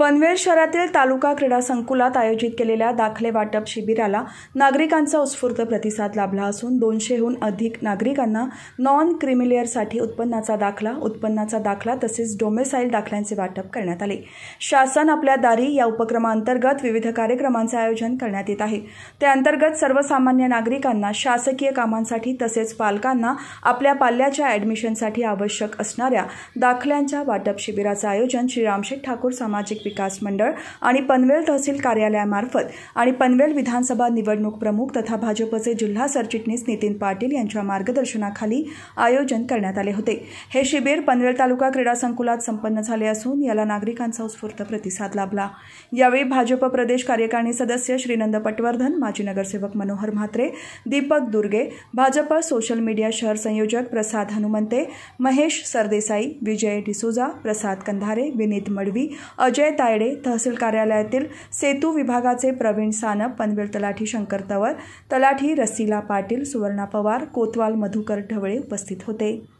पनवेल शहरातील तालुका क्रीडा संकुलात आयोजित केलेल्या दाखले वाटप शिबिराला नागरिकांचा उत्स्फूर्त प्रतिसाद लाभला असून दोनशेहून अधिक नागरिकांना नॉन क्रिमिलेअरसाठी उत्पन्नाचा दाखला उत्पन्नाचा दाखला तसेच डोमेसाईल दाखल्यांचे वाटप करण्यात आले शासन आपल्या दारी या उपक्रमांतर्गत विविध कार्यक्रमांचे आयोजन करण्यात येत आहे त्याअंतर्गत सर्वसामान्य नागरिकांना शासकीय कामांसाठी तसेच पालकांना आपल्या पाल्याच्या ॲडमिशनसाठी आवश्यक असणाऱ्या दाखल्यांच्या वाटप शिबिराचं आयोजन श्री रामशेठ ठाकूर सामाजिक विकास मंडळ आणि पनवेल तहसील कार्यालयामार्फत आणि पनवेल विधानसभा निवडणूक प्रमुख तथा भाजपचे जिल्हा सरचिटणीस नितीन पाटील यांच्या मार्गदर्शनाखाली आयोजन करण्यात आले होते हे शिबिर पनवेल तालुका क्रीडा संकुलात संपन्न झाले असून याला नागरिकांचा उत्स्फूर्त प्रतिसाद लाभला यावेळी भाजप प्रदेश कार्यकारिणी सदस्य श्रीनंद पटवर्धन माजी नगरसेवक मनोहर म्हात्रे दीपक दुर्गे भाजप सोशल मीडिया शहर संयोजक प्रसाद हनुमंते महेश सरदेसाई विजय डिसोजा प्रसाद कंधारे विनीत मडवी अजय तायडे तहसील कार्यालयातील सेतू विभागाचे प्रवीण सानप पनवेल तलाठी शंकर तवर तलाठी रसीला पाटील सुवर्णा पवार कोतवाल मधुकर ढवळे उपस्थित होते